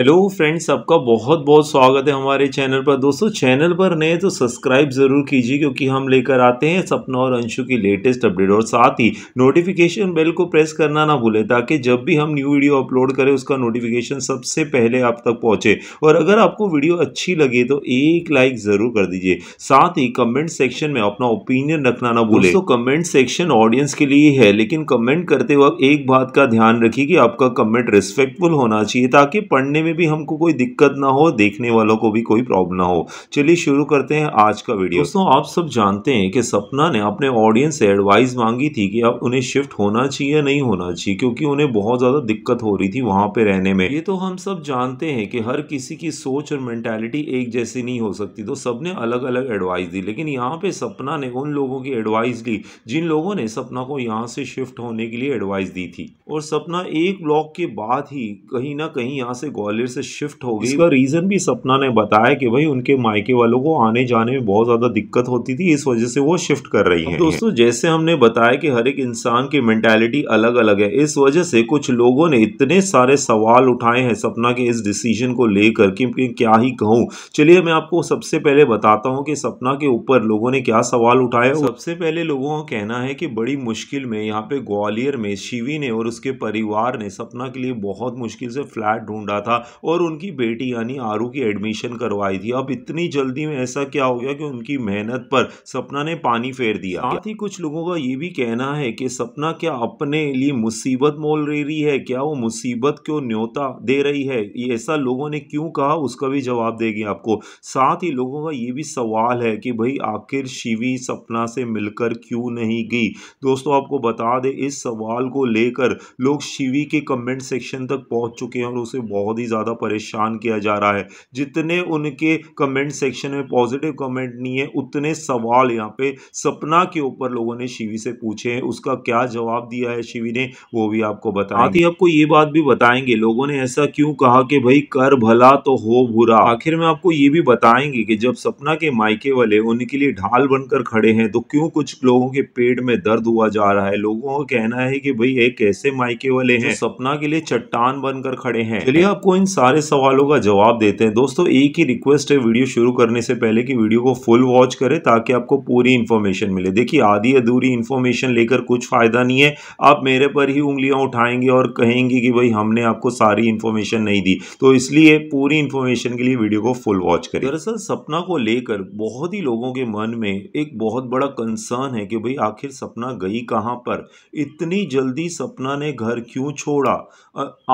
hello friends सबका बहुत बहुत स्वागत है हमारे चैनल पर दोस्तों चैनल पर नए तो सब्सक्राइब ज़रूर कीजिए क्योंकि हम लेकर आते हैं सपना और अंशु की लेटेस्ट अपडेट और साथ ही नोटिफिकेशन बेल को प्रेस करना ना भूलें ताकि जब भी हम न्यू वीडियो अपलोड करें उसका नोटिफिकेशन सबसे पहले आप तक पहुंचे और अगर आपको वीडियो अच्छी लगे तो एक लाइक ज़रूर कर दीजिए साथ ही कमेंट सेक्शन में अपना ओपिनियन रखना ना भूलें तो कमेंट सेक्शन ऑडियंस के लिए है लेकिन कमेंट करते वक्त एक बात का ध्यान रखिए कि आपका कमेंट रिस्पेक्टफुल होना चाहिए ताकि पढ़ने में भी हमको कोई दिक्कत ना हो देखने वालों को भी कोई प्रॉब्लम ना हो चलिए शुरू करते हैं आज का वीडियो दोस्तों आप सब जानते हैं कि सपना ने अपने ऑडियंस से एडवाइस मांगी थी कि अब उन्हें शिफ्ट होना चाहिए या नहीं होना चाहिए क्योंकि उन्हें बहुत ज़्यादा दिक्कत हो रही थी वहां पर रहने में ये तो हम सब जानते हैं कि हर किसी की सोच और मैंटेलिटी एक जैसी नहीं हो सकती तो सब ने अलग अलग एडवाइस दी लेकिन यहाँ पे सपना ने उन लोगों की एडवाइस ली जिन लोगों ने सपना को यहाँ से शिफ्ट होने के लिए एडवाइस दी थी और सपना एक ब्लॉक के बाद ही कहीं ना कहीं यहाँ से ग्वालियर से शिफ्ट हो गई इसका रीज़न भी सपना ने बताया कि भाई उनके मायके वालों को आने जाने में बहुत ज़्यादा दिक्कत होती थी इस वजह से वो शिफ्ट कर रही है दोस्तों जैसे हमने बताया कि हर एक इंसान की मैंटेलिटी अलग अलग है इस वजह से कुछ लोगों ने इतने सारे सवाल उठाए हैं सपना के इस डिसीजन को लेकर कि क्या ही कहूँ चलिए मैं आपको सबसे पहले बताता हूँ कि सपना के ऊपर लोगों ने क्या सवाल उठाए सबसे पहले लोगों का कहना है कि बड़ी मुश्किल में यहाँ पे ग्वालियर में शिवी ने और उसके परिवार ने सपना के लिए बहुत मुश्किल से फ्लैट ढूंढा था और उनकी बेटी यानी आरू की एडमिशन करवाई थी अब इतनी जल्दी में ऐसा क्या हो गया कि उनकी मेहनत पर सपना ने पानी फेर दिया साथ ही कुछ लोगों का ये भी कहना है कि सपना क्या अपने लिए मुसीबत मोल रही है क्या वो मुसीबत क्यों न्योता दे रही है ये ऐसा लोगों ने क्यों कहा उसका भी जवाब देगी आपको साथ ही लोगों का ये भी सवाल है कि भाई आखिर शिवी सपना से मिलकर क्यों नहीं गई दोस्तों आपको बता दें इस सवाल को लेकर लोग शिवी के कमेंट सेक्शन तक पहुंच चुके हैं और उसे बहुत ही ज़्यादा परेशान किया जा रहा है जितने उनके कमेंट सेक्शन में पॉजिटिव कमेंट नहीं है उतने सवाल यहाँ पे सपना के ऊपर लोगों ने शिवी से पूछे हैं उसका क्या जवाब दिया है शिवी ने वो भी आपको बताएं आती आपको ये बात भी बताएंगे लोगों ने ऐसा क्यों कहा कि भाई कर भला तो हो बुरा आखिर में आपको ये भी बताएंगे कि जब सपना के मायके वाले उनके लिए ढाल बनकर खड़े हैं तो क्यों कुछ लोगों के पेट में दर्द हुआ जा रहा है लोगों का कहना है कि भाई एक ऐसे मायके वाले हैं सपना के लिए चट्टान बनकर खड़े हैं चलिए आपको इन इन सारे सवालों का जवाब देते हैं दोस्तों एक ही रिक्वेस्ट है वीडियो शुरू करने से पहले कि वीडियो को फुल वॉच करें ताकि आपको पूरी इन्फॉर्मेशन मिले देखिए आधी अधूरी इन्फॉर्मेशन लेकर कुछ फ़ायदा नहीं है आप मेरे पर ही उंगलियां उठाएंगे और कहेंगे कि भाई हमने आपको सारी इन्फॉर्मेशन नहीं दी तो इसलिए पूरी इन्फॉर्मेशन के लिए वीडियो को फुल वॉच करें दरअसल सपना को लेकर बहुत ही लोगों के मन में एक बहुत बड़ा कंसर्न है कि भाई आखिर सपना गई कहाँ पर इतनी जल्दी सपना ने घर क्यों छोड़ा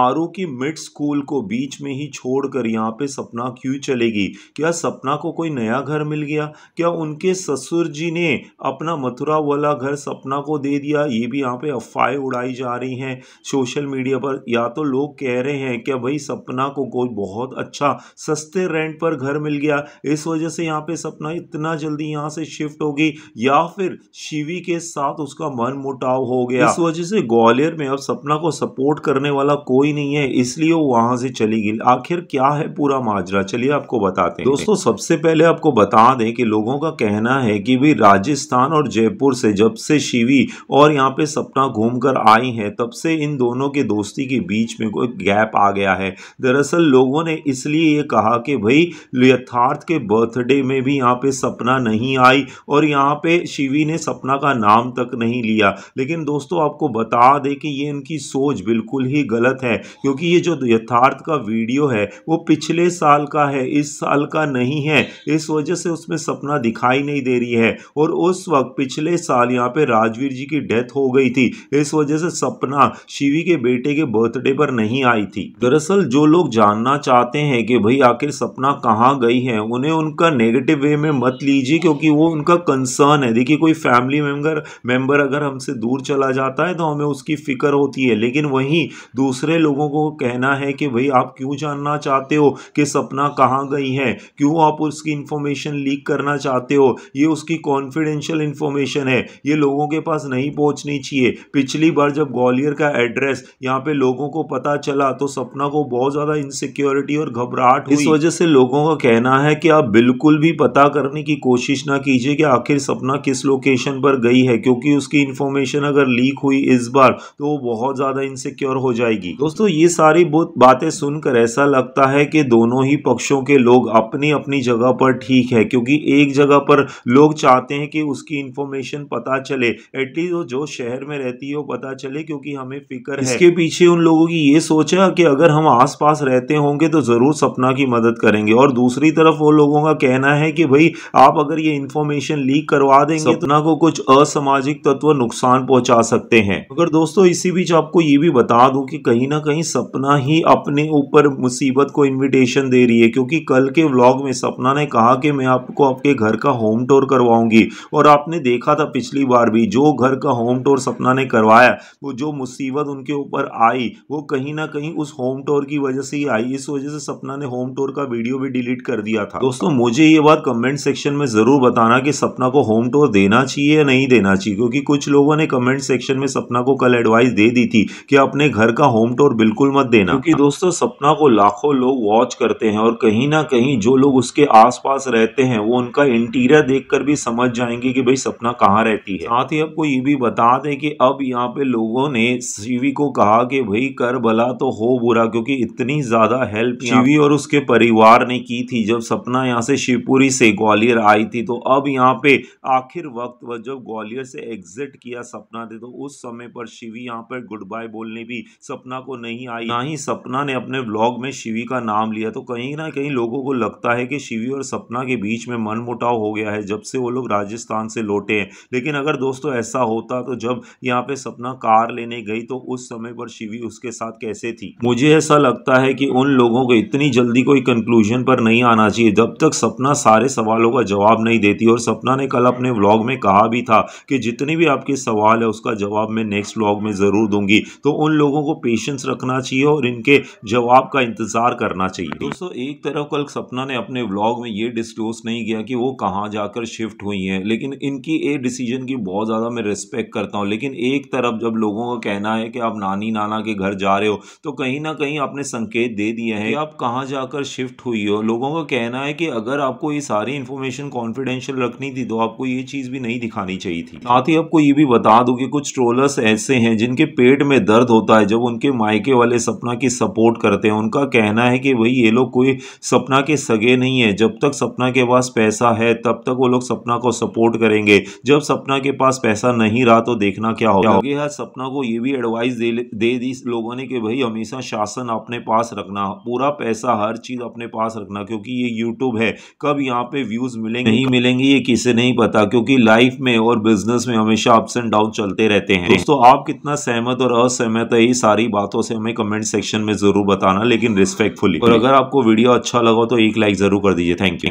आरू की मिड स्कूल को बी बीच में ही छोड़कर यहाँ पे सपना क्यों चलेगी क्या सपना को कोई नया घर मिल गया क्या उनके ससुर जी ने अपना मथुरा वाला घर सपना को दे दिया ये भी यहाँ पे अफवाहें उड़ाई जा रही हैं सोशल मीडिया पर या तो लोग कह रहे हैं क्या भाई सपना को कोई बहुत अच्छा सस्ते रेंट पर घर मिल गया इस वजह से यहाँ पे सपना इतना जल्दी यहाँ से शिफ्ट होगी या फिर शिवी के साथ उसका मन मुटाव हो गया इस वजह से ग्वालियर में अब सपना को सपोर्ट करने वाला कोई नहीं है इसलिए वो वहां से चले चली गई आखिर क्या है पूरा माजरा चलिए आपको बताते हैं दोस्तों सबसे पहले आपको बता दें कि लोगों का कहना है कि भी राजस्थान और जयपुर से जब से शिवी और यहाँ पे सपना घूमकर आई हैं तब से इन दोनों के दोस्ती के बीच में कोई गैप आ गया है दरअसल लोगों ने इसलिए ये कहा कि भाई यथार्थ के बर्थडे में भी यहाँ पे सपना नहीं आई और यहाँ पे शिवी ने सपना का नाम तक नहीं लिया लेकिन दोस्तों आपको बता दें कि ये इनकी सोच बिल्कुल ही गलत है क्योंकि ये जो यथार्थ का वीडियो है वो पिछले साल का है इस साल का नहीं है इस वजह से उसमें सपना दिखाई नहीं दे रही है और उस वक्त पिछले साल यहाँ पे राजवीर जी की डेथ हो गई थी इस वजह से सपना शिवी के बेटे के बर्थडे पर नहीं आई थी दरअसल जो लोग जानना चाहते हैं कि भाई आखिर सपना कहाँ गई है उन्हें उनका नेगेटिव वे में मत लीजिए क्योंकि वो उनका कंसर्न है देखिए कोई फैमिली मेंबर मेंबर अगर हमसे दूर चला जाता है तो हमें उसकी फिक्र होती है लेकिन वहीं दूसरे लोगों को कहना है कि भाई आप क्यों जानना चाहते हो कि सपना कहाँ गई है क्यों आप उसकी इन्फॉर्मेशन लीक करना चाहते हो ये उसकी कॉन्फिडेंशियल इन्फॉर्मेशन है ये लोगों के पास नहीं पहुँचनी चाहिए पिछली बार जब ग्वालियर का एड्रेस यहाँ पे लोगों को पता चला तो सपना को बहुत ज़्यादा इनसिक्योरिटी और घबराहट इस वजह से लोगों का कहना है कि आप बिल्कुल भी पता करने की कोशिश ना कीजिए कि आखिर सपना किस लोकेशन पर गई है क्योंकि उसकी इन्फॉर्मेशन अगर लीक हुई इस बार तो वो बहुत ज़्यादा इनसिक्योर हो जाएगी दोस्तों ये सारी बहुत बातें सुन सुनकर ऐसा लगता है कि दोनों ही पक्षों के लोग अपनी अपनी जगह पर ठीक है क्योंकि एक जगह पर लोग चाहते हैं कि उसकी इन्फॉर्मेशन पता चले एटलीस्ट वो जो शहर में रहती है वो पता चले क्योंकि हमें फिक्र है इसके पीछे उन लोगों की ये सोच है कि अगर हम आसपास रहते होंगे तो ज़रूर सपना की मदद करेंगे और दूसरी तरफ वो लोगों का कहना है कि भाई आप अगर ये इन्फॉर्मेशन लीक करवा देंगे तो सपना को कुछ असामाजिक तत्व नुकसान पहुंचा सकते हैं अगर दोस्तों इसी बीच आपको ये भी बता दूं कि कहीं ना कहीं सपना ही अपने ऊपर मुसीबत को इनविटेशन दे रही है क्योंकि कल के व्लॉग में सपना ने कहा कि मैं आपको आपके घर का होम टूर करवाऊंगी और आपने देखा था पिछली बार भी जो घर का होम टूर सपना ने करवाया वो जो मुसीबत उनके ऊपर आई वो कहीं ना कहीं उस होम टूर की वजह से ही आई इस वजह से सपना ने होम टूर का वीडियो भी डिलीट कर दिया था दोस्तों मुझे ये बात कमेंट सेक्शन में ज़रूर बताना कि सपना को होम टूर देना चाहिए या नहीं देना चाहिए क्योंकि कुछ लोगों ने कमेंट सेक्शन में सपना को कल एडवाइस दे दी थी कि अपने घर का होम टूर बिल्कुल मत देना क्योंकि दोस्तों सपना को लाखों लोग वॉच करते हैं और कहीं ना कहीं जो लोग उसके आसपास रहते हैं वो उनका इंटीरियर देखकर भी समझ जाएंगे कि भाई सपना कहाँ रहती है साथ ही आपको ये भी बता दें कि अब यहाँ पे लोगों ने शिवी को कहा कि भाई कर भला तो हो बुरा क्योंकि इतनी ज्यादा हेल्प शिवी और उसके परिवार ने की थी जब सपना यहाँ से शिवपुरी से ग्वालियर आई थी तो अब यहाँ पे आखिर वक्त वह जब ग्वालियर से एग्जिट किया सपना थे तो उस समय पर शिवी यहाँ पर गुड बाय बोलने भी सपना को नहीं आई ना ही सपना ने अपने ब्लॉग में शिवी का नाम लिया तो कहीं ना कहीं लोगों को लगता है कि शिवी और सपना के बीच में मनमुटाव हो गया है जब से वो लोग राजस्थान से लौटे हैं लेकिन अगर दोस्तों ऐसा होता तो जब यहाँ पे सपना कार लेने गई तो उस समय पर शिवी उसके साथ कैसे थी मुझे ऐसा लगता है कि उन लोगों को इतनी जल्दी कोई कंक्लूजन पर नहीं आना चाहिए जब तक सपना सारे सवालों का जवाब नहीं देती और सपना ने कल अपने व्लॉग में कहा भी था कि जितने भी आपके सवाल है उसका जवाब मैं नेक्स्ट व्लॉग में ज़रूर दूंगी तो उन लोगों को पेशेंस रखना चाहिए और इनके जवाब आपका का इंतज़ार करना चाहिए दोस्तों एक तरफ कल सपना ने अपने ब्लॉग में ये डिस्क्लोज नहीं किया कि वो कहाँ जाकर शिफ्ट हुई है लेकिन इनकी ए डिसीजन की बहुत ज़्यादा मैं रिस्पेक्ट करता हूँ लेकिन एक तरफ जब लोगों का कहना है कि आप नानी नाना के घर जा रहे हो तो कहीं ना कहीं आपने संकेत दे दिए हैं कि आप कहाँ जाकर शिफ्ट हुई हो लोगों का कहना है कि अगर आपको ये सारी इन्फॉर्मेशन कॉन्फिडेंशियल रखनी थी तो आपको ये चीज़ भी नहीं दिखानी चाहिए थी साथ ही आपको ये भी बता दू कि कुछ ट्रोलर्स ऐसे हैं जिनके पेट में दर्द होता है जब उनके मायके वाले सपना की सपोर्ट करते करते हैं उनका कहना है कि भाई ये लोग कोई सपना के सगे नहीं है जब तक सपना के पास पैसा है तब तक वो लोग सपना को सपोर्ट करेंगे जब सपना के पास पैसा नहीं रहा तो देखना क्या होगा आगे है सपना को ये भी एडवाइस दे दे दी लोगों ने कि भाई हमेशा शासन अपने पास रखना पूरा पैसा हर चीज़ अपने पास रखना क्योंकि ये यूट्यूब है कब यहाँ पे व्यूज़ मिलेंगे नहीं मिलेंगे ये किसे नहीं पता क्योंकि लाइफ में और बिजनेस में हमेशा अप्स एंड डाउन चलते रहते हैं दोस्तों आप कितना सहमत और असहमत है ये सारी बातों से हमें कमेंट सेक्शन में ज़रूर बताना आना लेकिन रिस्पेक्टफुली और अगर आपको वीडियो अच्छा लगा तो एक लाइक जरूर कर दीजिए थैंक यू